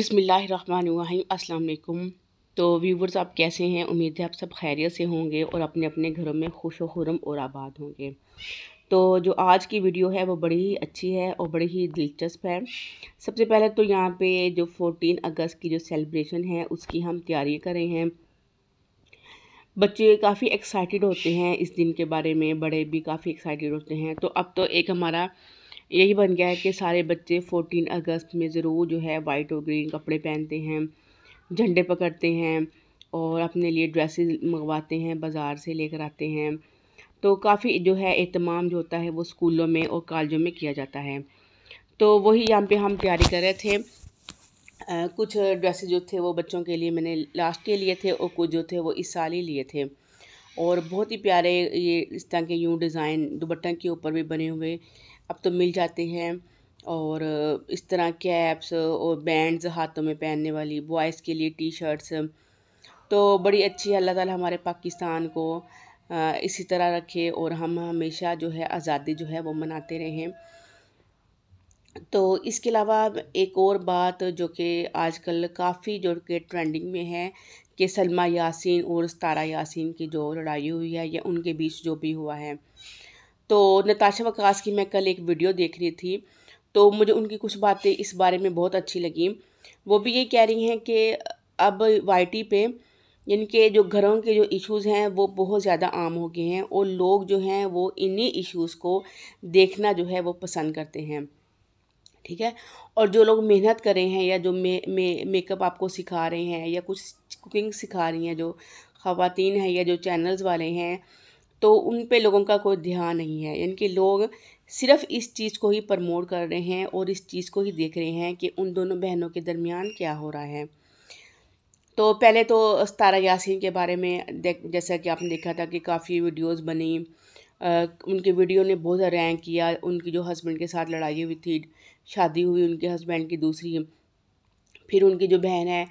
बिसमीम् तो व्यूवर्स आप कैसे हैं उम्मीद है आप सब खैरियत से होंगे और अपने अपने घरों में खुश खुरम और आबाद होंगे तो जो आज की वीडियो है वो बड़ी ही अच्छी है और बड़ी ही दिलचस्प है सबसे पहले तो यहाँ पे जो 14 अगस्त की जो सेलिब्रेशन है उसकी हम तैयारी कर रहे हैं बच्चे काफ़ी एक्साइटेड होते हैं इस दिन के बारे में बड़े भी काफ़ी एक्साइटेड होते हैं तो अब तो एक हमारा यही बन गया है कि सारे बच्चे 14 अगस्त में ज़रूर जो है वाइट और ग्रीन कपड़े पहनते हैं झंडे पकड़ते हैं और अपने लिए ड्रेसेस मंगवाते हैं बाज़ार से लेकर आते हैं तो काफ़ी जो है अहतमाम जो होता है वो स्कूलों में और कॉलेजों में किया जाता है तो वही यहाँ पे हम तैयारी कर रहे थे आ, कुछ ड्रेसेस जो थे वो बच्चों के लिए मैंने लास्ट के लिए थे और कुछ जो थे वो इस साल ही लिए थे और बहुत ही प्यारे ये इस तरह के यूँ डिज़ाइन दुबट्टा के ऊपर भी बने हुए अब तो मिल जाते हैं और इस तरह कैप्स और बैंड्स हाथों में पहनने वाली बॉयज़ के लिए टी शर्ट्स तो बड़ी अच्छी अल्लाह ताला हमारे पाकिस्तान को इसी तरह रखे और हम हमेशा जो है आज़ादी जो है वो मनाते रहें तो इसके अलावा एक और बात जो कि आजकल काफ़ी जो कि ट्रेंडिंग में है कि सलमा यासीन और सतारा यासीन की जो लड़ाई हुई है या उनके बीच जो भी हुआ है तो नताशा वकास की मैं कल एक वीडियो देख रही थी तो मुझे उनकी कुछ बातें इस बारे में बहुत अच्छी लगी वो भी ये कह रही हैं कि अब वाई पे इनके जो घरों के जो इश्यूज़ हैं वो बहुत ज़्यादा आम हो गए हैं और लोग जो हैं वो इन्हीं इश्यूज़ को देखना जो है वो पसंद करते हैं ठीक है और जो लोग मेहनत कर रहे हैं या जो मे मे मेकअप आपको सिखा रहे हैं या कुछ कुकिंग सिखा रही हैं जो ख़वातीन हैं या जो चैनल्स वाले हैं तो उन पे लोगों का कोई ध्यान नहीं है यानी कि लोग सिर्फ इस चीज़ को ही प्रमोट कर रहे हैं और इस चीज़ को ही देख रहे हैं कि उन दोनों बहनों के दरमियान क्या हो रहा है तो पहले तो सतारा यासिन के बारे में देख जैसा कि आपने देखा था कि काफ़ी वीडियोस बनी आ, उनके वीडियो ने बहुत रैंक किया उनकी जो हस्बैंड के साथ लड़ाई हुई थी शादी हुई उनके हस्बैंड की दूसरी फिर उनकी जो बहन है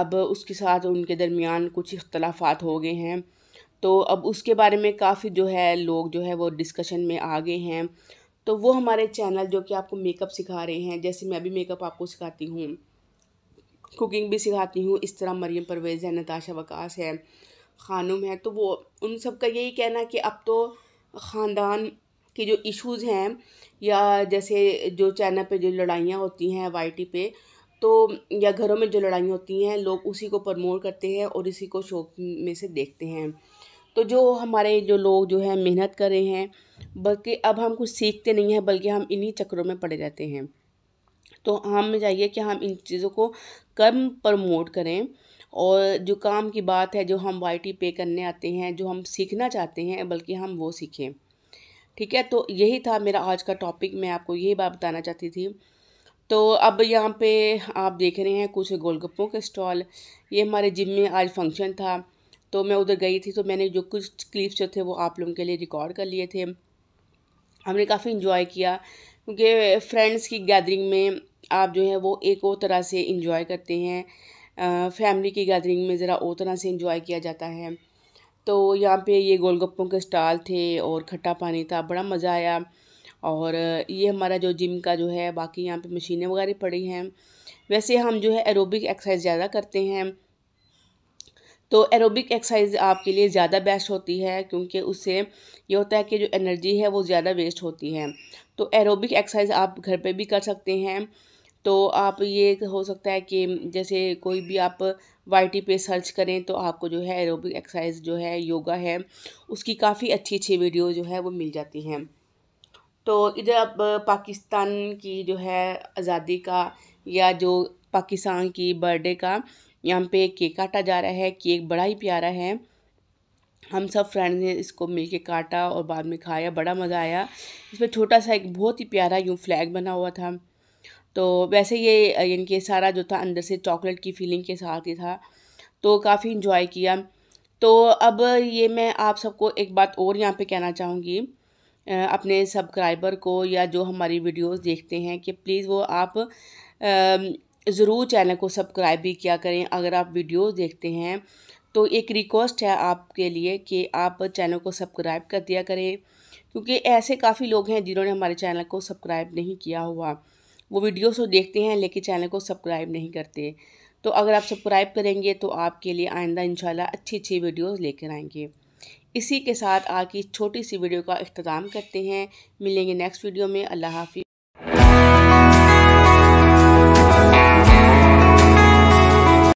अब उसके साथ उनके दरमियान कुछ इख्तलाफात हो गए हैं तो अब उसके बारे में काफ़ी जो है लोग जो है वो डिस्कशन में आ गए हैं तो वो हमारे चैनल जो कि आपको मेकअप सिखा रहे हैं जैसे मैं भी मेकअप आपको सिखाती हूँ कुकिंग भी सिखाती हूँ इस तरह मरियम परवेज़ है नताशा वकास है खानुम है तो वो उन सब का यही कहना कि अब तो ख़ानदान के जो इश्यूज़ हैं या जैसे जो चैनल पे जो लड़ाइयाँ होती हैं वाई पे तो या घरों में जो लड़ाइयाँ होती हैं लोग उसी को प्रमोट करते हैं और इसी को शौक में से देखते हैं तो जो हमारे जो लोग जो है मेहनत कर रहे हैं बल्कि अब हम कुछ सीखते नहीं हैं बल्कि हम इन्हीं चक्रों में पड़े रहते हैं तो हमें चाहिए कि हम इन चीज़ों को कम प्रमोट करें और जो काम की बात है जो हम वाई पे करने आते हैं जो हम सीखना चाहते हैं बल्कि हम वो सीखें ठीक है तो यही था मेरा आज का टॉपिक मैं आपको यही बात बताना चाहती थी तो अब यहाँ पे आप देख रहे हैं कुछ गोलगप्पों के स्टॉल ये हमारे जिम में आज फंक्शन था तो मैं उधर गई थी तो मैंने जो कुछ क्लिप्स जो थे वो आप लोगों के लिए रिकॉर्ड कर लिए थे हमने काफ़ी इन्जॉय किया क्योंकि फ्रेंड्स की गैदरिंग में आप जो है वो एक और तरह से इन्जॉय करते हैं फैमिली की गैदरिंग में ज़रा और तरह से इन्जॉय किया जाता है तो यहाँ पे ये गोलगप्पों के स्टॉल थे और खट्टा पानी था बड़ा मज़ा आया और ये हमारा जो जिम का जो है बाकी यहाँ पे मशीनें वगैरह पड़ी हैं वैसे हम जो है एरोबिक एक्सरसाइज ज़्यादा करते हैं तो एरोबिक एक्सरसाइज आपके लिए ज़्यादा बेस्ट होती है क्योंकि उससे ये होता है कि जो एनर्जी है वो ज़्यादा वेस्ट होती है तो एरोबिक एक्सरसाइज आप घर पे भी कर सकते हैं तो आप ये हो सकता है कि जैसे कोई भी आप वाई पे सर्च करें तो आपको जो है एरोबिक एक्सरसाइज जो है योगा है उसकी काफ़ी अच्छी अच्छी वीडियो जो है वो मिल जाती हैं तो इधर अब पाकिस्तान की जो है आज़ादी का या जो पाकिस्तान की बर्थडे का यहाँ पे केक काटा जा रहा है केक बड़ा ही प्यारा है हम सब फ्रेंड्स ने इसको मिलके काटा और बाद में खाया बड़ा मज़ा आया इसमें छोटा सा एक बहुत ही प्यारा यूँ फ्लैग बना हुआ था तो वैसे ये इनके कि सारा जो था अंदर से चॉकलेट की फीलिंग के साथ ही था तो काफ़ी इन्जॉय किया तो अब ये मैं आप सबको एक बात और यहाँ पे कहना चाहूँगी अपने सब्सक्राइबर को या जो हमारी वीडियोस देखते हैं कि प्लीज़ वो आप ज़रूर चैनल को सब्सक्राइब भी किया करें अगर आप वीडियोस देखते हैं तो एक रिक्वेस्ट है आपके लिए कि आप चैनल को सब्सक्राइब कर दिया करें क्योंकि ऐसे काफ़ी लोग हैं जिन्होंने हमारे चैनल को सब्सक्राइब नहीं किया हुआ वो वीडियोस तो देखते हैं लेकिन चैनल को सब्सक्राइब नहीं करते तो अगर आप सब्सक्राइब करेंगे तो आपके लिए आइंदा इंशाल्लाह अच्छी अच्छी वीडियोज़ लेकर आएंगे इसी के साथ आपकी छोटी सी वीडियो का अख्ताम करते हैं मिलेंगे नेक्स्ट वीडियो में अल्लाह हाफि